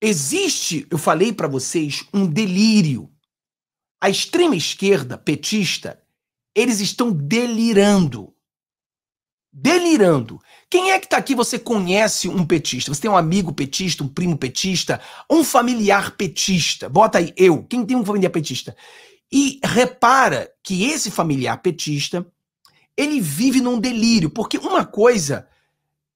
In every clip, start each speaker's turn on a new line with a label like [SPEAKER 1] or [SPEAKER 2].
[SPEAKER 1] Existe, eu falei para vocês, um delírio. A extrema esquerda petista, eles estão delirando. Delirando. Quem é que está aqui? Você conhece um petista? Você tem um amigo petista, um primo petista, um familiar petista? Bota aí eu. Quem tem um familiar petista? E repara que esse familiar petista, ele vive num delírio, porque uma coisa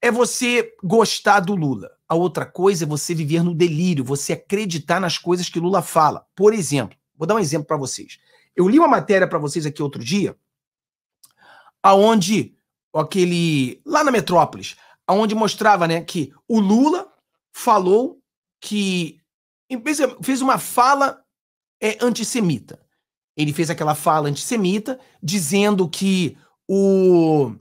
[SPEAKER 1] é você gostar do Lula. A outra coisa é você viver no delírio, você acreditar nas coisas que Lula fala. Por exemplo, vou dar um exemplo para vocês. Eu li uma matéria para vocês aqui outro dia, aonde aquele lá na Metrópolis, aonde mostrava, né, que o Lula falou que fez uma fala é, antissemita. Ele fez aquela fala antissemita dizendo que o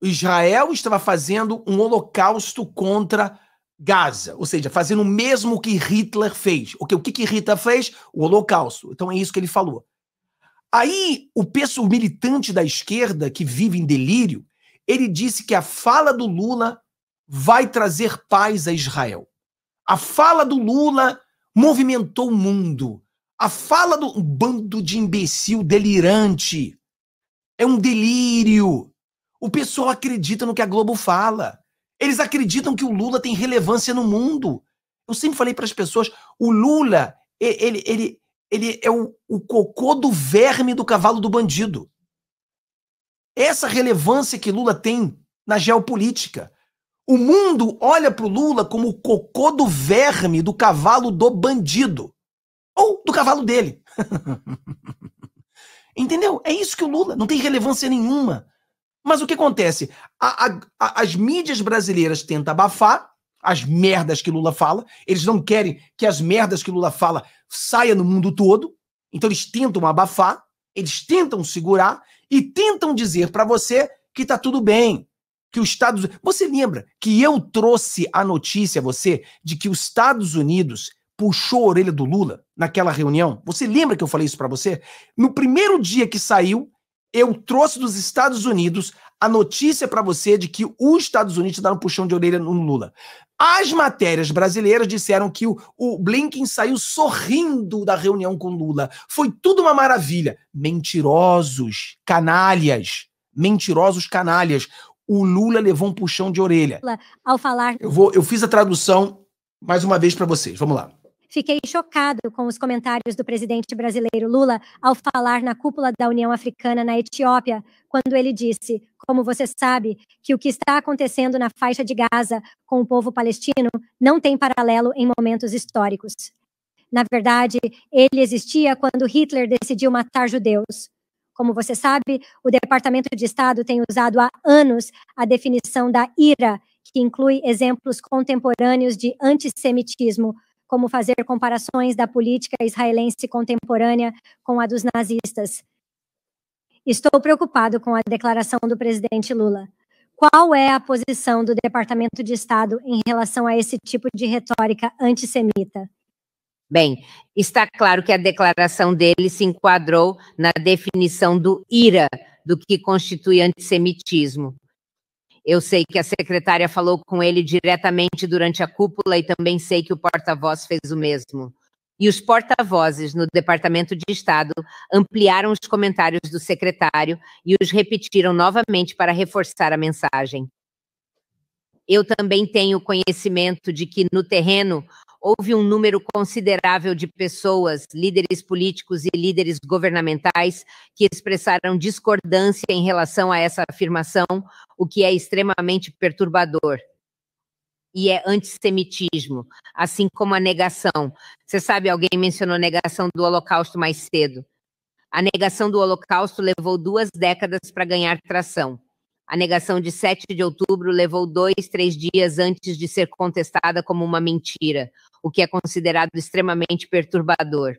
[SPEAKER 1] Israel estava fazendo um holocausto contra Gaza, ou seja, fazendo o mesmo que Hitler fez. O que, o que, que Hitler fez? O Holocausto. Então é isso que ele falou. Aí o pessoal militante da esquerda que vive em delírio, ele disse que a fala do Lula vai trazer paz a Israel. A fala do Lula movimentou o mundo. A fala do bando de imbecil delirante é um delírio. O pessoal acredita no que a Globo fala. Eles acreditam que o Lula tem relevância no mundo. Eu sempre falei para as pessoas: o Lula, ele, ele, ele é o, o cocô do verme do cavalo do bandido. Essa relevância que Lula tem na geopolítica. O mundo olha para o Lula como o cocô do verme do cavalo do bandido. Ou do cavalo dele. Entendeu? É isso que o Lula não tem relevância nenhuma. Mas o que acontece? A, a, a, as mídias brasileiras tentam abafar as merdas que Lula fala, eles não querem que as merdas que Lula fala saia no mundo todo, então eles tentam abafar, eles tentam segurar e tentam dizer para você que tá tudo bem, que os Estados Você lembra que eu trouxe a notícia a você de que os Estados Unidos puxou a orelha do Lula naquela reunião? Você lembra que eu falei isso para você? No primeiro dia que saiu, eu trouxe dos Estados Unidos a notícia para você de que os Estados Unidos deram um puxão de orelha no Lula. As matérias brasileiras disseram que o, o Blinken saiu sorrindo da reunião com Lula. Foi tudo uma maravilha. Mentirosos, canalhas. Mentirosos canalhas. O Lula levou um puxão de orelha.
[SPEAKER 2] Ao falar. Eu, vou,
[SPEAKER 1] eu fiz a tradução mais uma vez para vocês. Vamos lá.
[SPEAKER 2] Fiquei chocado com os comentários do presidente brasileiro Lula ao falar na cúpula da União Africana na Etiópia, quando ele disse, como você sabe, que o que está acontecendo na faixa de Gaza com o povo palestino não tem paralelo em momentos históricos. Na verdade, ele existia quando Hitler decidiu matar judeus. Como você sabe, o Departamento de Estado tem usado há anos a definição da ira, que inclui exemplos contemporâneos de antissemitismo como fazer comparações da política israelense contemporânea com a dos nazistas. Estou preocupado com a declaração do presidente Lula. Qual é a posição do Departamento de Estado em relação a esse tipo de retórica antissemita?
[SPEAKER 3] Bem, está claro que a declaração dele se enquadrou na definição do IRA, do que constitui antissemitismo. Eu sei que a secretária falou com ele diretamente durante a cúpula e também sei que o porta-voz fez o mesmo. E os porta-vozes no Departamento de Estado ampliaram os comentários do secretário e os repetiram novamente para reforçar a mensagem. Eu também tenho conhecimento de que no terreno houve um número considerável de pessoas, líderes políticos e líderes governamentais, que expressaram discordância em relação a essa afirmação, o que é extremamente perturbador. E é antissemitismo, assim como a negação. Você sabe, alguém mencionou negação do Holocausto mais cedo. A negação do Holocausto levou duas décadas para ganhar tração. A negação de 7 de outubro levou dois, três dias antes de ser contestada como uma mentira o que é considerado extremamente perturbador.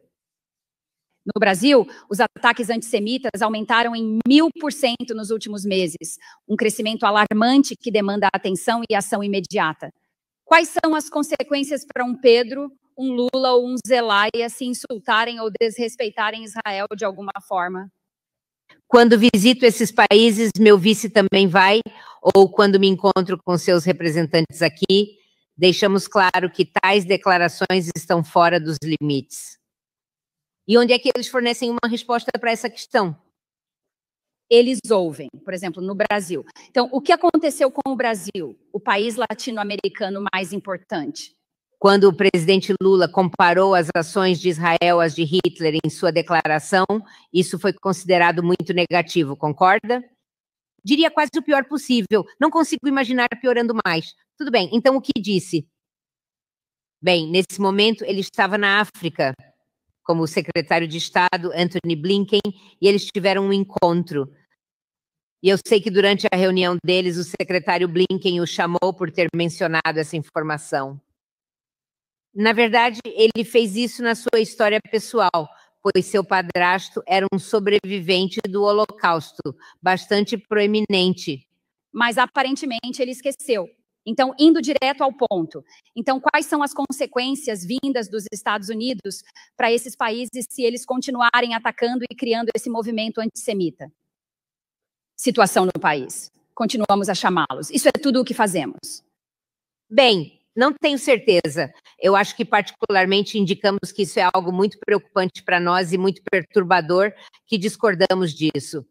[SPEAKER 2] No Brasil, os ataques antissemitas aumentaram em mil por cento nos últimos meses, um crescimento alarmante que demanda atenção e ação imediata. Quais são as consequências para um Pedro, um Lula ou um Zelaya se insultarem ou desrespeitarem Israel de alguma forma?
[SPEAKER 3] Quando visito esses países, meu vice também vai, ou quando me encontro com seus representantes aqui, Deixamos claro que tais declarações estão fora dos limites. E onde é que eles fornecem uma resposta
[SPEAKER 2] para essa questão? Eles ouvem, por exemplo, no Brasil. Então, o que aconteceu com o Brasil, o país latino-americano mais importante?
[SPEAKER 3] Quando o presidente Lula comparou as ações de Israel às de Hitler em sua declaração, isso foi considerado muito negativo, concorda? Diria quase o pior possível. Não consigo imaginar piorando mais. Tudo bem, então o que disse? Bem, nesse momento ele estava na África, como o secretário de Estado, Anthony Blinken, e eles tiveram um encontro. E eu sei que durante a reunião deles, o secretário Blinken o chamou por ter mencionado essa informação. Na verdade, ele fez isso na sua história pessoal, pois seu padrasto era um sobrevivente do Holocausto, bastante proeminente. Mas
[SPEAKER 2] aparentemente ele esqueceu. Então, indo direto ao ponto. Então, quais são as consequências vindas dos Estados Unidos para esses países se eles continuarem atacando e criando esse movimento antissemita? Situação no país. Continuamos a chamá-los. Isso é tudo o que fazemos. Bem, não tenho certeza. Eu
[SPEAKER 3] acho que, particularmente, indicamos que isso é algo muito preocupante para nós e muito perturbador que discordamos disso.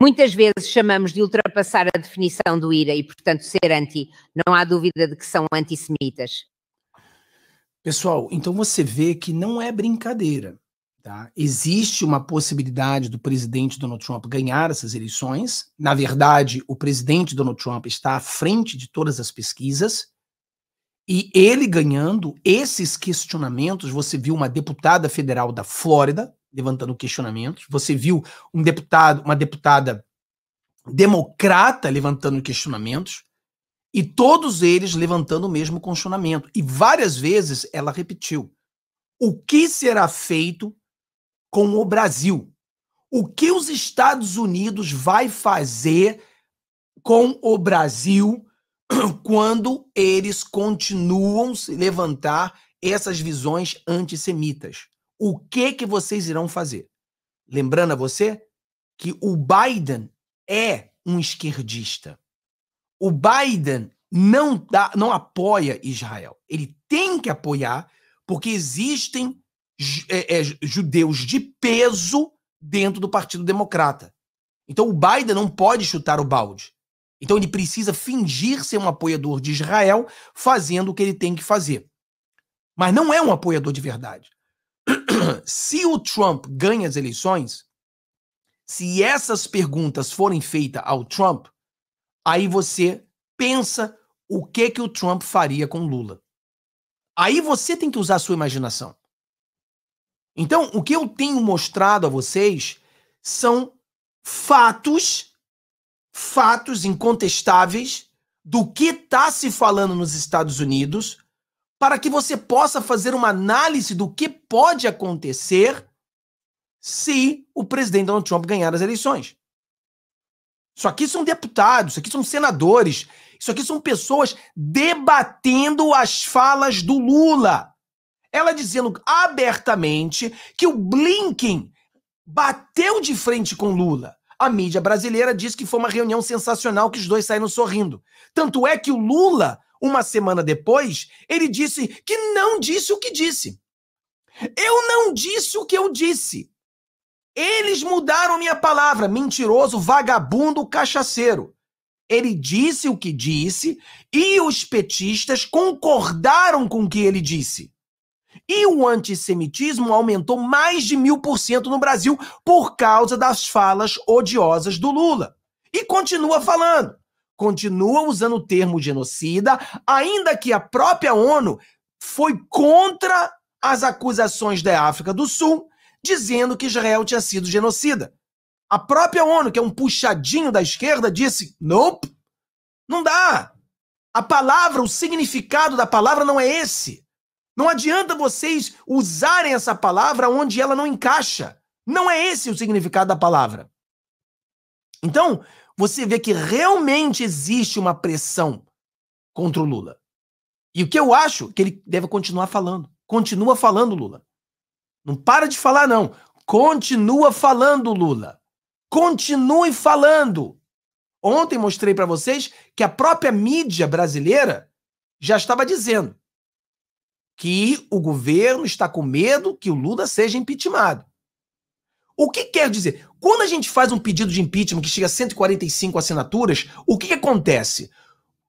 [SPEAKER 3] Muitas vezes chamamos de ultrapassar a definição do IRA e, portanto, ser anti. Não há dúvida de que são antissemitas.
[SPEAKER 1] Pessoal, então você vê que não é brincadeira. Tá? Existe uma possibilidade do presidente Donald Trump ganhar essas eleições. Na verdade, o presidente Donald Trump está à frente de todas as pesquisas. E ele ganhando esses questionamentos, você viu uma deputada federal da Flórida, levantando questionamentos. Você viu um deputado, uma deputada democrata levantando questionamentos e todos eles levantando o mesmo questionamento. E várias vezes ela repetiu: o que será feito com o Brasil? O que os Estados Unidos vai fazer com o Brasil quando eles continuam se levantar essas visões antissemitas? o que que vocês irão fazer. Lembrando a você que o Biden é um esquerdista. O Biden não dá, não apoia Israel. Ele tem que apoiar porque existem é, é, judeus de peso dentro do Partido Democrata. Então o Biden não pode chutar o balde. Então ele precisa fingir ser um apoiador de Israel, fazendo o que ele tem que fazer. Mas não é um apoiador de verdade. se o Trump ganha as eleições, se essas perguntas forem feitas ao Trump, aí você pensa o que que o Trump faria com Lula. Aí você tem que usar a sua imaginação. Então, o que eu tenho mostrado a vocês são fatos, fatos incontestáveis do que está se falando nos Estados Unidos para que você possa fazer uma análise do que pode acontecer se o presidente Donald Trump ganhar as eleições. Isso aqui são deputados, isso aqui são senadores, isso aqui são pessoas debatendo as falas do Lula. Ela dizendo abertamente que o Blinken bateu de frente com Lula. A mídia brasileira diz que foi uma reunião sensacional que os dois saíram sorrindo. Tanto é que o Lula uma semana depois, ele disse que não disse o que disse. Eu não disse o que eu disse. Eles mudaram minha palavra, mentiroso, vagabundo, cachaceiro. Ele disse o que disse e os petistas concordaram com o que ele disse. E o antissemitismo aumentou mais de mil por cento no Brasil por causa das falas odiosas do Lula. E continua falando continua usando o termo genocida, ainda que a própria ONU foi contra as acusações da África do Sul, dizendo que Israel tinha sido genocida. A própria ONU, que é um puxadinho da esquerda, disse: "Nope. Não dá. A palavra, o significado da palavra não é esse. Não adianta vocês usarem essa palavra onde ela não encaixa. Não é esse o significado da palavra. Então, você vê que realmente existe uma pressão contra o Lula. E o que eu acho que ele deve continuar falando. Continua falando, Lula. Não para de falar, não. Continua falando, Lula. Continue falando. Ontem mostrei para vocês que a própria mídia brasileira já estava dizendo que o governo está com medo que o Lula seja impeachmentado. O que quer dizer? Quando a gente faz um pedido de impeachment que chega a 145 assinaturas, o que, que acontece?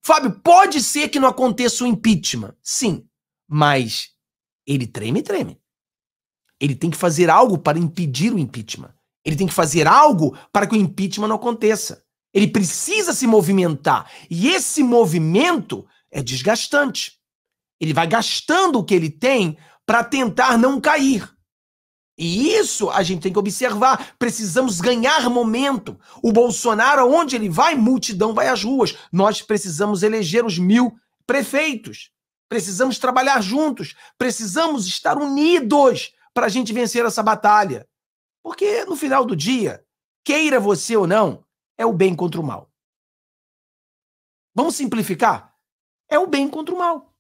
[SPEAKER 1] Fábio, pode ser que não aconteça o um impeachment. Sim, mas ele treme e treme. Ele tem que fazer algo para impedir o impeachment. Ele tem que fazer algo para que o impeachment não aconteça. Ele precisa se movimentar. E esse movimento é desgastante. Ele vai gastando o que ele tem para tentar não cair. E isso a gente tem que observar. Precisamos ganhar momento. O Bolsonaro, onde ele vai, multidão vai às ruas. Nós precisamos eleger os mil prefeitos. Precisamos trabalhar juntos. Precisamos estar unidos para a gente vencer essa batalha. Porque no final do dia, queira você ou não, é o bem contra o mal. Vamos simplificar? É o bem contra o mal.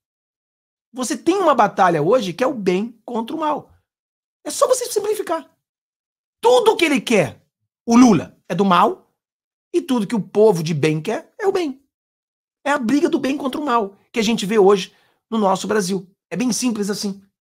[SPEAKER 1] Você tem uma batalha hoje que é o bem contra o mal. É só você simplificar. Tudo que ele quer, o Lula, é do mal, e tudo que o povo de bem quer é o bem. É a briga do bem contra o mal, que a gente vê hoje no nosso Brasil. É bem
[SPEAKER 2] simples assim.